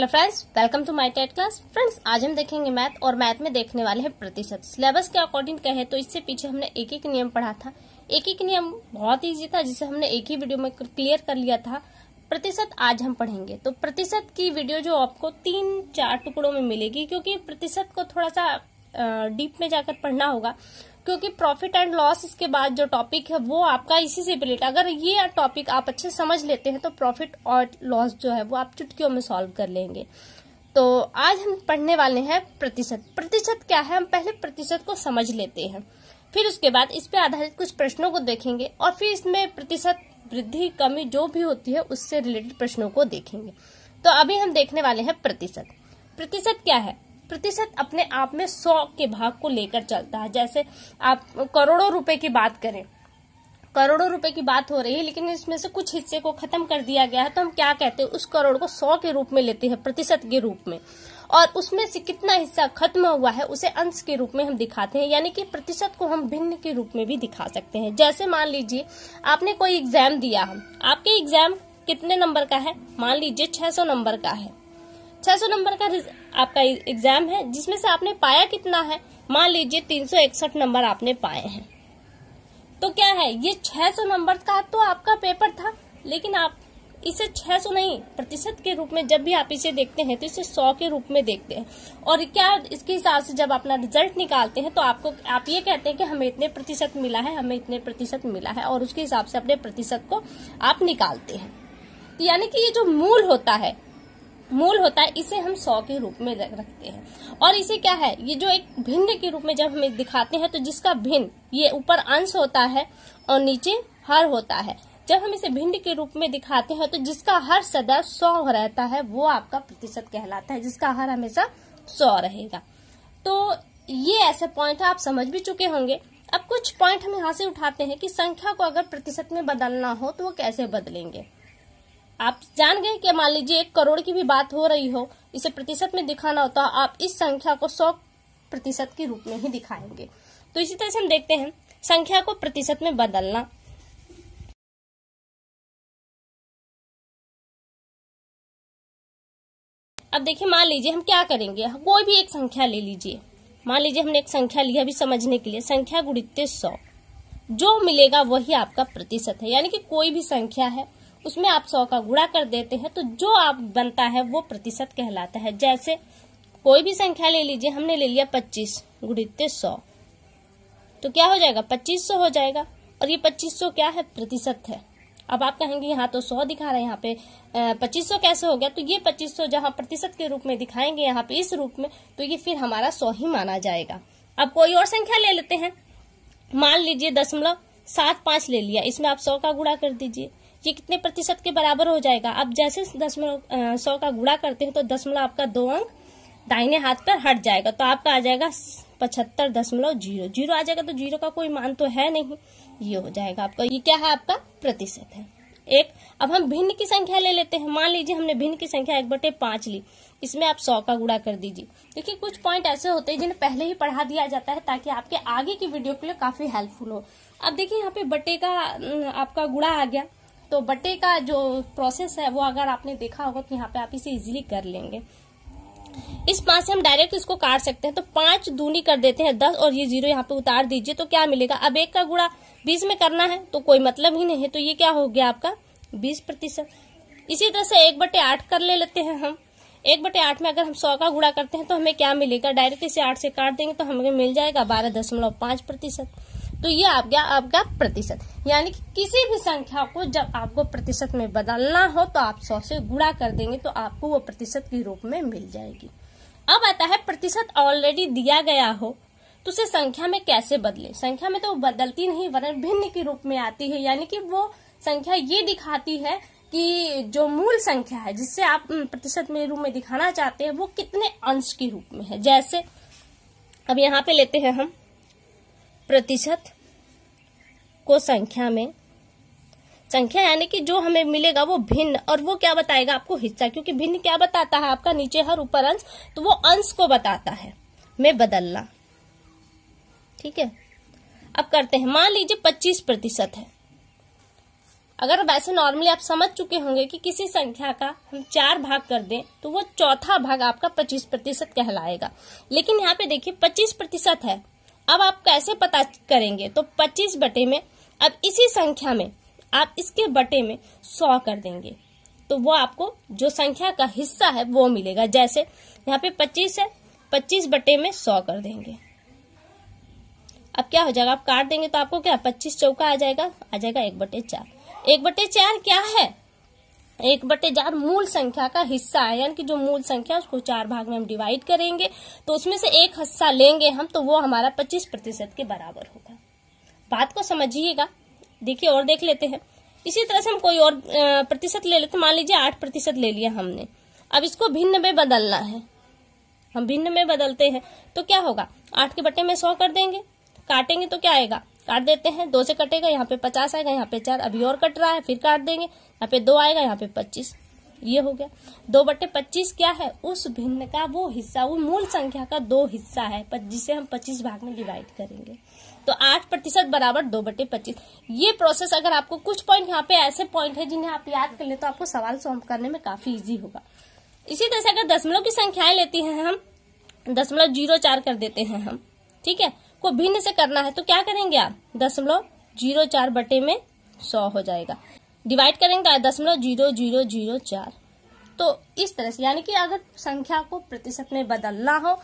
hello friends welcome to my TET class friends आज हम देखेंगे मैथ और मैथ में देखने वाले हैं प्रतिशत सिलेबस के अकॉर्डिंग कहे तो इससे पीछे हमने एक एक नियम पढ़ा था एक एक नियम बहुत इजी था जिसे हमने एक ही वीडियो में क्लियर कर लिया था प्रतिशत आज हम पढ़ेंगे तो प्रतिशत की वीडियो जो आपको तीन चार टुकड़ों में मिलेगी क्योंकि प्रतिशत को थोड़ा सा डीप में जाकर पढ़ना होगा क्योंकि प्रॉफिट एंड लॉस इसके बाद जो टॉपिक है वो आपका इसी से रिलेट अगर ये टॉपिक आप अच्छे समझ लेते हैं तो प्रॉफिट और लॉस जो है वो आप चुटकियों में सॉल्व कर लेंगे तो आज हम पढ़ने वाले हैं प्रतिशत प्रतिशत क्या है हम पहले प्रतिशत को समझ लेते हैं फिर उसके बाद इस पर आधारित कुछ प्रश्नों को देखेंगे और फिर इसमें प्रतिशत वृद्धि कमी जो भी होती है उससे रिलेटेड प्रश्नों को देखेंगे तो अभी हम देखने वाले हैं प्रतिशत प्रतिशत क्या है प्रतिशत अपने आप में सौ के भाग को लेकर चलता है जैसे आप करोड़ों रुपए की बात करें करोड़ों रुपए की बात हो रही है लेकिन इसमें से कुछ हिस्से को खत्म कर दिया गया है तो हम क्या कहते हैं उस करोड़ को सौ के रूप में लेते हैं प्रतिशत के रूप में और उसमें से कितना हिस्सा खत्म हुआ है उसे अंश के रूप में हम दिखाते हैं यानी कि प्रतिशत को हम भिन्न के रूप में भी दिखा सकते हैं जैसे मान लीजिए आपने कोई एग्जाम दिया आपके एग्जाम कितने नंबर का है मान लीजिए 600 नंबर का है छह सौ नंबर का आपका एग्जाम है जिसमें से आपने पाया कितना है मान लीजिए तीन सौ इकसठ नंबर आपने पाए हैं तो क्या है ये छह सौ नंबर का तो आपका पेपर था लेकिन आप इसे 600 नहीं प्रतिशत के रूप में जब भी आप इसे देखते हैं तो इसे 100 के रूप में देखते हैं और क्या इसके हिसाब से जब अपना रिजल्ट निकालते हैं तो आपको आप ये कहते हैं कि हमें इतने प्रतिशत मिला है हमें इतने प्रतिशत मिला है और उसके हिसाब से अपने प्रतिशत को आप निकालते हैं तो यानी कि ये जो मूल होता है मूल होता है इसे हम सौ के रूप में रखते हैं और इसे क्या है ये जो एक भिन्न के रूप में जब हमें दिखाते हैं तो जिसका भिन्न ये ऊपर अंश होता है और नीचे हर होता है जब हम इसे भिन्न के रूप में दिखाते हैं तो जिसका हर सदैव सौ रहता है वो आपका प्रतिशत कहलाता है जिसका हर हमेशा सौ रहेगा तो ये ऐसे पॉइंट आप समझ भी चुके होंगे अब कुछ पॉइंट हम यहाँ से उठाते हैं कि संख्या को अगर प्रतिशत में बदलना हो तो वो कैसे बदलेंगे आप जान गए कि मान लीजिए एक करोड़ की भी बात हो रही हो इसे प्रतिशत में दिखाना होता है आप इस संख्या को सौ प्रतिशत के रूप में ही दिखाएंगे तो इसी तरह से हम देखते हैं संख्या को प्रतिशत में बदलना अब देखिए मान लीजिए हम क्या करेंगे कोई भी एक संख्या ले लीजिए मान लीजिए हमने एक संख्या लिया अभी समझने के लिए संख्या गुणित सौ जो मिलेगा वही आपका प्रतिशत है यानी कि कोई भी संख्या है उसमें आप सौ का गुणा कर देते हैं तो जो आप बनता है वो प्रतिशत कहलाता है जैसे कोई भी संख्या ले लीजिए हमने ले लिया पच्चीस गुणित सौ तो क्या हो जाएगा पच्चीस सौ हो जाएगा और ये पच्चीस सौ क्या है प्रतिशत है अब आप कहेंगे यहाँ तो सौ दिखा रहे हैं यहाँ पे पच्चीस सौ कैसे हो गया तो ये पच्चीस सौ जहाँ प्रतिशत के रूप में दिखाएंगे यहाँ पे इस रूप में तो ये फिर हमारा सौ ही माना जाएगा अब कोई और संख्या ले लेते हैं मान लीजिए दशमलव सात पांच ले लिया इसमें आप सौ का गुणा कर दीजिए ये कितने प्रतिशत के बराबर हो जाएगा आप जैसे दशमलव सौ का गुड़ा करते हैं तो दशमलव आपका दो अंक दाहिने हाथ पर हट जाएगा तो आपका आ जाएगा पचहत्तर दशमलव जीरो जीरो आ जाएगा तो जीरो का कोई मान तो है नहीं ये हो जाएगा आपका ये क्या है आपका प्रतिशत है एक अब हम भिन्न की संख्या ले लेते हैं मान लीजिए हमने भिन्न की संख्या एक बटे पांच ली इसमें आप सौ का गुड़ा कर दीजिए देखिए कुछ पॉइंट ऐसे होते हैं जिन्हें पहले ही पढ़ा दिया जाता है ताकि आपके आगे की वीडियो के लिए काफी हेल्पफुल हो अब देखिए यहाँ पे बटे का आपका गुड़ा आ गया तो बटे का जो प्रोसेस है वो अगर आपने देखा होगा तो यहाँ पे आप इसे इजीली कर लेंगे इस पांच से हम डायरेक्ट इसको काट सकते हैं तो पांच दूनी कर देते हैं दस और ये जीरो यहाँ पे उतार दीजिए तो क्या मिलेगा अब एक का गुड़ा बीस में करना है तो कोई मतलब ही नहीं है तो ये क्या हो गया आपका बीस प्रतिशत इसी तरह से एक बटे आठ कर ले लेते हैं हम एक बटे आठ में अगर हम सौ का गुड़ा करते हैं तो हमें क्या मिलेगा डायरेक्ट इसे आठ से काट देंगे तो हमें मिल जाएगा बारह दशमलव पांच प्रतिशत तो ये आ गया आपका प्रतिशत यानी कि किसी भी संख्या को जब आपको प्रतिशत में बदलना हो तो आप सौ से गुणा कर देंगे तो आपको वो प्रतिशत के रूप में मिल जाएगी अब आता है प्रतिशत ऑलरेडी दिया गया हो तो उसे संख्या में कैसे बदले संख्या में तो बदलती नहीं वरण भिन्न के रूप में आती है यानी कि वो संख्या ये दिखाती है कि जो मूल संख्या है जिससे आप प्रतिशत में रूप में दिखाना चाहते हैं वो कितने अंश के रूप में है जैसे अब यहाँ पे लेते हैं हम प्रतिशत को संख्या में संख्या यानी कि जो हमें मिलेगा वो भिन्न और वो क्या बताएगा आपको हिस्सा क्योंकि भिन्न क्या बताता है आपका नीचे हर ऊपर अंश तो वो अंश को बताता है में बदलना ठीक है अब करते हैं मान लीजिए पच्चीस प्रतिशत है अगर वैसे नॉर्मली आप समझ चुके होंगे कि किसी संख्या का हम चार भाग कर दें तो वो चौथा भाग आपका पच्चीस प्रतिशत कहलाएगा लेकिन यहाँ पे देखिए पच्चीस प्रतिशत है अब आप कैसे पता करेंगे तो पच्चीस बटे में अब इसी संख्या में आप इसके बटे में सौ कर देंगे तो वो आपको जो संख्या का हिस्सा है वो मिलेगा जैसे यहाँ पे पच्चीस है पच्चीस बटे में सौ कर देंगे अब क्या हो जाएगा आप काट देंगे तो आपको क्या पच्चीस चौका आ जाएगा आ जाएगा एक बटे चार एक बटे चार क्या है एक बटे चार मूल संख्या का हिस्सा है यानी कि जो मूल संख्या उसको चार भाग में हम डिवाइड करेंगे तो उसमें से एक हिस्सा लेंगे हम तो वो हमारा पच्चीस प्रतिशत के बराबर होगा बात को समझिएगा देखिए और देख लेते हैं इसी तरह से हम कोई और प्रतिशत ले लेते मान लीजिए आठ प्रतिशत ले लिया हमने अब इसको भिन्न में बदलना है हम भिन्न में बदलते हैं तो क्या होगा आठ के बटे में सौ कर देंगे काटेंगे तो क्या आएगा काट देते हैं दो से कटेगा यहाँ पे पचास आएगा यहाँ पे चार अभी और कट रहा है फिर काट देंगे यहाँ पे दो आएगा यहाँ पे पच्चीस ये हो गया दो बटे पच्चीस क्या है उस भिन्न का वो हिस्सा वो मूल संख्या का दो हिस्सा है जिसे हम पच्चीस भाग में डिवाइड करेंगे तो आठ प्रतिशत बराबर दो बटे पच्चीस ये प्रोसेस अगर आपको कुछ पॉइंट यहाँ पे ऐसे पॉइंट है जिन्हें आप याद कर ले तो आपको सवाल सॉल्व करने में काफी इजी होगा इसी तरह से अगर दशमलव की संख्याएं लेती हैं हम दशमलव जीरो चार कर देते हैं हम ठीक है को भिन्न से करना है तो क्या करेंगे आप दशमलव जीरो चार बटे में सौ हो जाएगा डिवाइड करेंगे तो दशमलव जीरो जीरो जीरो चार तो इस तरह से यानी कि अगर संख्या को प्रतिशत में बदलना हो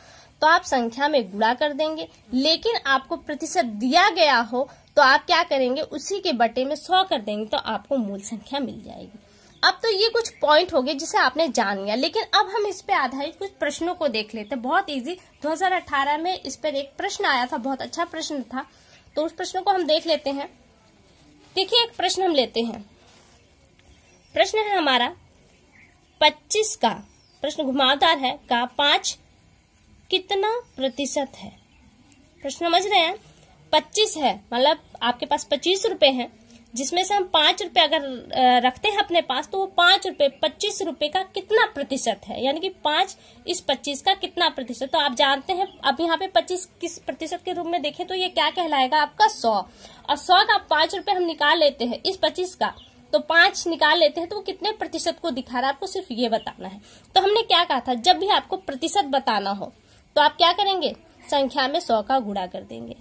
तो आप संख्या में गुणा कर देंगे लेकिन आपको प्रतिशत दिया गया हो तो आप क्या करेंगे उसी के बटे में सौ कर देंगे तो आपको मूल संख्या मिल जाएगी अब तो ये कुछ पॉइंट हो गए जिसे आपने जान लिया लेकिन अब हम इस पे आधारित कुछ प्रश्नों को देख लेते हैं बहुत इजी 2018 में इस पर एक प्रश्न आया था बहुत अच्छा प्रश्न था तो उस प्रश्न को हम देख लेते हैं देखिए एक प्रश्न हम लेते हैं प्रश्न है हमारा 25 का प्रश्न घुमावदार है का पांच कितना प्रतिशत है प्रश्न समझ रहे हैं पच्चीस है मतलब आपके पास पच्चीस रुपए हैं जिसमें से हम पांच रुपए अगर रखते हैं अपने पास तो वो पांच रुपए पच्चीस रुपए का कितना प्रतिशत है यानी कि पांच इस पच्चीस का कितना प्रतिशत तो आप जानते हैं अब यहाँ पे पच्चीस किस प्रतिशत के रूप में देखें तो ये क्या कहलाएगा आपका सौ और सौ का पांच रुपए हम निकाल लेते हैं इस पच्चीस का तो पांच निकाल लेते हैं तो वो कितने प्रतिशत को दिखा रहा है आपको सिर्फ ये बताना है तो हमने क्या कहा था जब भी आपको प्रतिशत बताना हो तो आप क्या करेंगे संख्या में सौ का गुणा कर देंगे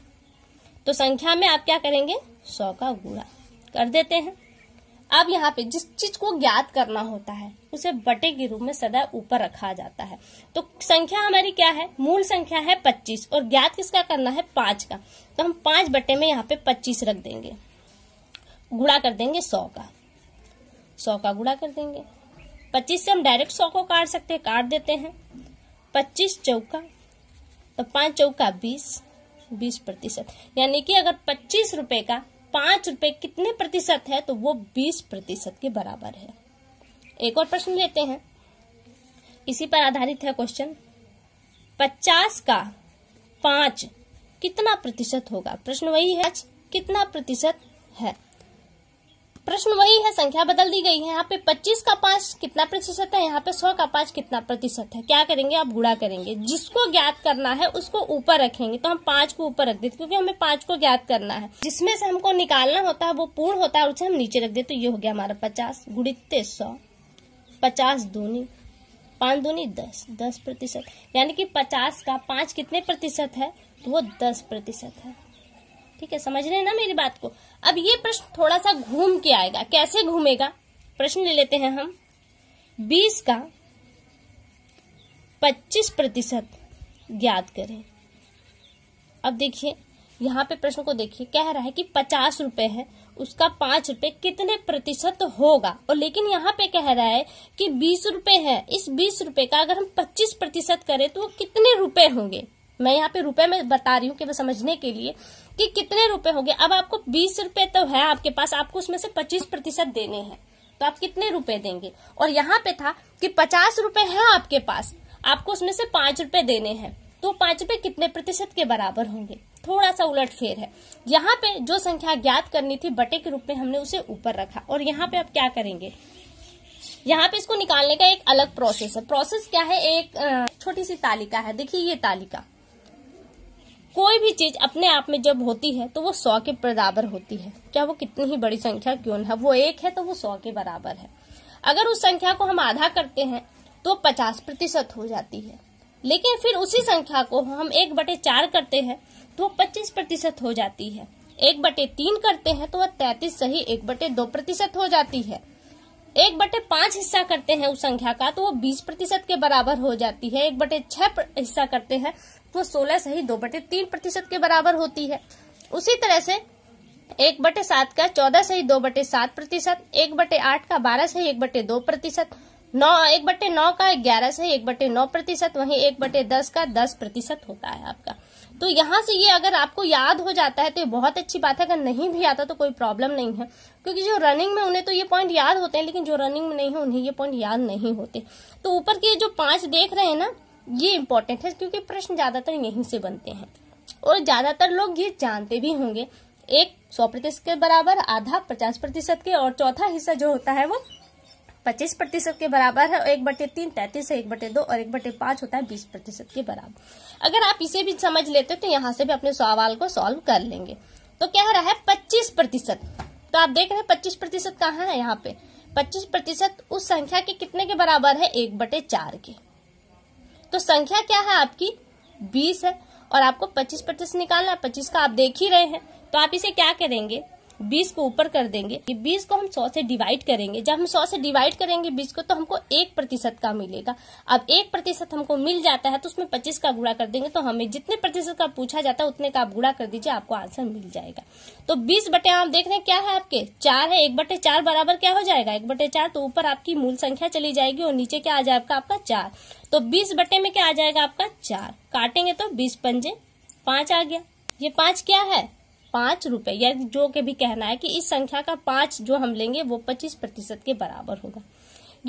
तो संख्या में आप क्या करेंगे सौ का गुणा कर देते हैं अब यहाँ पे जिस चीज को ज्ञात करना होता है उसे बटे के रूप में सदा ऊपर रखा जाता है तो संख्या हमारी क्या है मूल संख्या है पच्चीस और ज्ञात किसका करना है पांच का तो हम पांच बटे में यहाँ पे पच्चीस रख देंगे गुड़ा कर देंगे सौ का सौ का गुड़ा कर देंगे पच्चीस से हम डायरेक्ट सौ को काट सकते हैं काट देते हैं पच्चीस चौका तो पांच चौका बीस बीस प्रतिशत यानी कि अगर पच्चीस रुपए का पांच रुपए कितने प्रतिशत है तो वो बीस प्रतिशत के बराबर है एक और प्रश्न लेते हैं इसी पर आधारित है क्वेश्चन पचास का पांच कितना प्रतिशत होगा प्रश्न वही है कितना प्रतिशत है प्रश्न वही है संख्या बदल दी गई है यहाँ पे 25 का पांच कितना प्रतिशत है यहाँ पे 100 का पांच कितना प्रतिशत है क्या करेंगे आप गुड़ा करेंगे जिसको ज्ञात करना है उसको ऊपर रखेंगे तो हम पांच को ऊपर रख देते क्योंकि हमें पांच को ज्ञात करना है जिसमें से हमको निकालना होता है वो पूर्ण होता है उसे हम नीचे रख देते तो ये हो गया हमारा पचास गुड़ित सौ पचास दूनी पांच दूनी दस दस प्रतिशत यानी कि पचास का पांच कितने प्रतिशत है तो वो दस प्रतिशत है ठीक है समझ रहे हैं ना मेरी बात को अब ये प्रश्न थोड़ा सा घूम के आएगा कैसे घूमेगा प्रश्न ले लेते हैं हम बीस का पच्चीस प्रतिशत ज्ञात करें अब देखिए यहाँ पे प्रश्न को देखिए कह रहा है कि पचास रुपए है उसका पांच रुपए कितने प्रतिशत होगा और लेकिन यहाँ पे कह रहा है कि बीस रुपए है इस बीस रुपए का अगर हम पच्चीस प्रतिशत करें तो वो कितने रुपए होंगे मैं यहाँ पे रुपए में बता रही हूँ कि समझने के लिए कि कितने रुपए हो गए अब आपको बीस रुपए तो है आपके पास आपको उसमें से पच्चीस प्रतिशत देने हैं तो आप कितने रुपए देंगे और यहाँ पे था कि पचास रुपए है आपके पास आपको उसमें से पांच रुपए देने हैं तो पांच रुपए कितने प्रतिशत के बराबर होंगे थोड़ा सा उलट फेर है यहाँ पे जो संख्या ज्ञात करनी थी बटे के रूप में हमने उसे ऊपर रखा और यहाँ पे आप क्या करेंगे यहाँ पे इसको निकालने का एक अलग प्रोसेस है प्रोसेस क्या है एक छोटी सी तालिका है देखिए ये तालिका कोई भी चीज अपने आप में जब होती है तो वो सौ के बराबर होती है चाहे वो कितनी ही बड़ी संख्या क्यों ना वो एक है तो वो सौ के बराबर है अगर उस संख्या को हम आधा करते हैं तो पचास प्रतिशत हो जाती है लेकिन फिर उसी संख्या को हम एक बटे चार करते हैं तो वो पच्चीस प्रतिशत हो जाती है एक बटे तीन करते हैं तो वह तैतीस सही एक बटे दो प्रतिशत हो जाती है एक बटे पांच हिस्सा करते हैं उस संख्या का तो वो बीस प्रतिशत के बराबर हो जाती है एक बटे छह हिस्सा करते हैं तो सोलह सही दो बटे तीन प्रतिशत के बराबर होती है उसी तरह से एक बटे सात का चौदह सही दो बटे सात प्रतिशत एक बटे आठ का बारह सही एक बटे दो प्रतिशत नौ एक बटे नौ का ग्यारह सही एक बटे नौ प्रतिशत वही एक बटे दस का दस प्रतिशत होता है आपका तो यहाँ से ये अगर आपको याद हो जाता है तो ये बहुत अच्छी बात है अगर नहीं भी आता तो कोई प्रॉब्लम नहीं है क्योंकि जो रनिंग में उन्हें तो ये पॉइंट याद होते हैं लेकिन जो रनिंग में नहीं है उन्हें ये पॉइंट याद नहीं होते तो ऊपर के जो पांच देख रहे हैं ना ये इम्पोर्टेंट है क्योंकि प्रश्न ज्यादातर यहीं से बनते हैं और ज्यादातर लोग ये जानते भी होंगे एक सौ प्रतिशत के बराबर आधा पचास प्रतिशत के और चौथा हिस्सा जो होता है वो पच्चीस प्रतिशत के बराबर है और एक बटे तीन तैतीस है एक बटे दो और एक बटे पांच होता है बीस प्रतिशत के बराबर अगर आप इसे भी समझ लेते तो यहाँ से भी अपने सवाल को सॉल्व कर लेंगे तो क्या रहा है पच्चीस प्रतिशत तो आप देख रहे हैं पच्चीस प्रतिशत कहाँ है यहाँ पे पच्चीस प्रतिशत उस संख्या के कितने के बराबर है एक बटे चार के तो संख्या क्या है आपकी बीस है और आपको पच्चीस प्रतिशत निकालना है पच्चीस का आप देख ही रहे हैं तो आप इसे क्या करेंगे बीस को ऊपर कर देंगे ये बीस को हम सौ से डिवाइड करेंगे जब हम सौ से डिवाइड करेंगे बीस को तो हमको एक प्रतिशत का मिलेगा अब एक प्रतिशत हमको मिल जाता है तो उसमें पच्चीस का गुड़ा कर देंगे तो हमें जितने प्रतिशत का पूछा जाता है उतने का आप गुड़ा कर दीजिए आपको आंसर मिल जाएगा तो बीस बटे आप देख रहे हैं क्या है आपके चार है एक बटे चार बराबर क्या हो जाएगा एक बटे चार तो ऊपर आपकी मूल संख्या चली जाएगी और नीचे क्या आ जाएगा आपका चार तो बीस बटे में क्या आ जाएगा आपका चार काटेंगे तो बीस पंजे पांच आ गया ये पांच क्या है पांच रुपए या जो के भी कहना है कि इस संख्या का पांच जो हम लेंगे वो पच्चीस प्रतिशत के बराबर होगा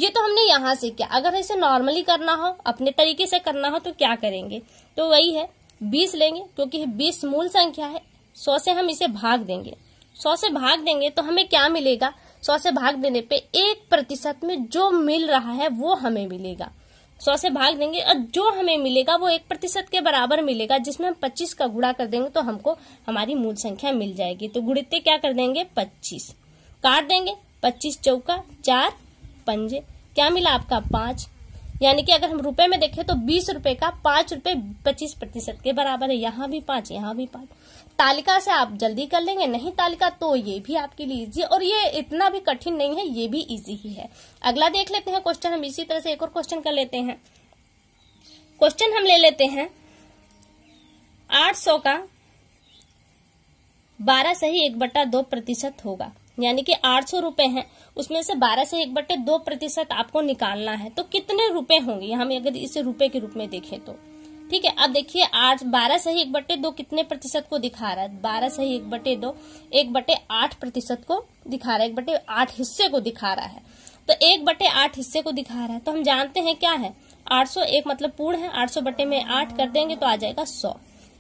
ये तो हमने यहाँ से किया अगर इसे नॉर्मली करना हो अपने तरीके से करना हो तो क्या करेंगे तो वही है बीस लेंगे क्योंकि बीस मूल संख्या है सौ से हम इसे भाग देंगे सौ से भाग देंगे तो हमें क्या मिलेगा सौ से भाग देने पे एक प्रतिशत में जो मिल रहा है वो हमें मिलेगा सौ से भाग देंगे और जो हमें मिलेगा वो एक प्रतिशत के बराबर मिलेगा जिसमें हम पच्चीस का गुड़ा कर देंगे तो हमको हमारी मूल संख्या मिल जाएगी तो गुणित्य क्या कर देंगे पच्चीस काट देंगे पच्चीस चौका चार पंजे क्या मिला आपका पांच यानी कि अगर हम रुपए में देखें तो बीस रुपए का पांच रुपए पच्चीस प्रतिशत के बराबर है यहाँ भी पांच यहाँ भी पांच तालिका से आप जल्दी कर लेंगे नहीं तालिका तो ये भी आपके लिए इजी और ये इतना भी कठिन नहीं है ये भी इजी ही है अगला देख लेते हैं क्वेश्चन हम इसी तरह से एक और क्वेश्चन कर लेते हैं क्वेश्चन हम ले लेते हैं आठ सौ का बारह सही एक बट्टा दो प्रतिशत होगा यानी कि आठ सौ रुपए है उसमें से बारह से एक बट्टे दो प्रतिशत आपको निकालना है तो कितने रुपए होंगे हम अगर इसे रुपए के रूप में देखें तो ठीक है अब देखिए आज बारह सही एक बटे दो कितने प्रतिशत को दिखा रहा है बारह सही एक बटे दो एक बटे आठ प्रतिशत को दिखा रहा है एक बटे आठ हिस्से को दिखा रहा है तो एक बटे आठ हिस्से को दिखा रहा है तो हम जानते हैं क्या है आठ सौ एक मतलब पूर्ण है आठ सौ बटे में आठ कर देंगे तो आ जाएगा सौ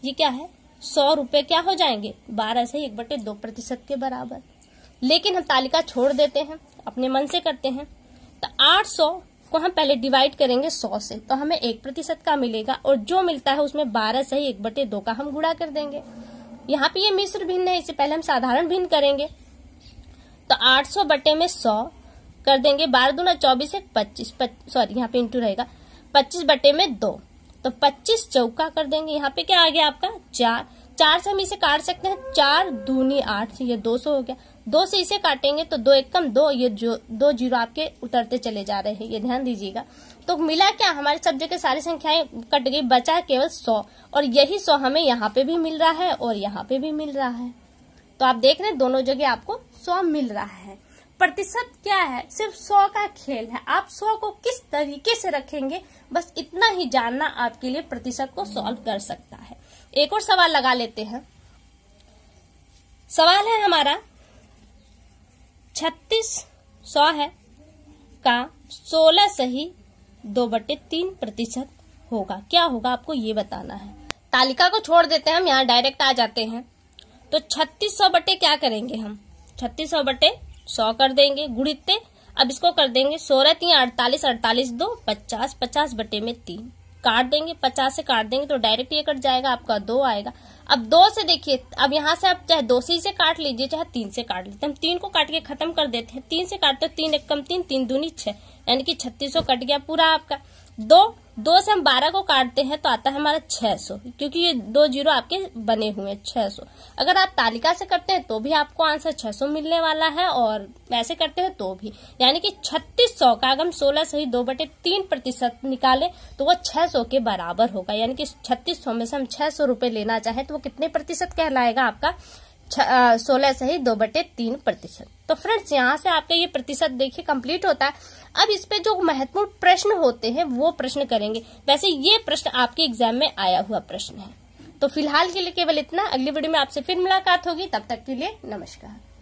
ये क्या है सौ रूपये क्या हो जाएंगे बारह सही एक बटे दो प्रतिशत के बराबर लेकिन हम तालिका छोड़ देते हैं अपने मन से करते हैं तो आठ सौ को हम पहले डिवाइड करेंगे सौ से तो हमें एक प्रतिशत का मिलेगा और जो मिलता है उसमें बारह से ही एक बटे दो का हम गुड़ा कर देंगे यहाँ पे ये मिश्र भिन्न है इससे पहले हम साधारण भिन्न करेंगे तो आठ सौ बटे में सौ कर देंगे बारह दूना चौबीस है पच्चीस सॉरी यहाँ पे इंटू रहेगा पच्चीस बटे में दो तो पच्चीस चौका कर देंगे यहाँ पे क्या आ गया आपका चार चार से हम इसे काट सकते हैं चार दूनी आठ से ये दो सौ हो गया दो से इसे काटेंगे तो दो एक कम दो ये जो दो जीरो आपके उतरते चले जा रहे हैं ये ध्यान दीजिएगा तो मिला क्या हमारे सब्जेक्ट के सारी संख्याएं कट गई बचा केवल सौ और यही सौ हमें यहाँ पे भी मिल रहा है और यहाँ पे भी मिल रहा है तो आप देख रहे हैं दोनों जगह आपको सौ मिल रहा है प्रतिशत क्या है सिर्फ सौ का खेल है आप सौ को किस तरीके से रखेंगे बस इतना ही जानना आपके लिए प्रतिशत को सॉल्व कर सकता है एक और सवाल लगा लेते हैं सवाल है हमारा छत्तीस सौ है का सोलह सही दो बटे तीन प्रतिशत होगा क्या होगा आपको ये बताना है तालिका को छोड़ देते हैं हम यहाँ डायरेक्ट आ जाते हैं तो छत्तीस सौ बटे क्या करेंगे हम छत्तीस सौ बटे सौ कर देंगे गुड़ित अब इसको कर देंगे सोलह तीन अड़तालीस अड़तालीस दो पचास पचास बटे में तीन काट देंगे पचास से काट देंगे तो डायरेक्ट ये कट जाएगा आपका दो आएगा अब दो से देखिए अब यहाँ से आप चाहे दो से काट लीजिए चाहे तीन से काट लीजिए हम तीन को काट के खत्म कर देते हैं तीन से काटते तो तीन एक कम तीन तीन दूनी छह यानी कि छत्तीस कट गया पूरा आपका दो दो से हम बारह को काटते हैं तो आता है हमारा छह सौ क्योंकि ये दो जीरो आपके बने हुए हैं छह सौ अगर आप तालिका से करते हैं तो भी आपको आंसर छह सौ मिलने वाला है और ऐसे करते हैं तो भी यानी कि छत्तीस सौ का अगर हम सोलह से ही दो बटे तीन प्रतिशत निकाले तो वो छह सौ के बराबर होगा यानी कि छत्तीस सौ में से हम छह सौ रुपये लेना चाहें तो वो कितने प्रतिशत कहलाएगा आपका सोलह सही दो बटे तीन प्रतिशत तो फ्रेंड्स यहाँ से आपका ये प्रतिशत देखिए कंप्लीट होता है अब इस पे जो महत्वपूर्ण प्रश्न होते हैं वो प्रश्न करेंगे वैसे ये प्रश्न आपके एग्जाम में आया हुआ प्रश्न है तो फिलहाल के लिए केवल इतना अगली वीडियो में आपसे फिर मुलाकात होगी तब तक के लिए नमस्कार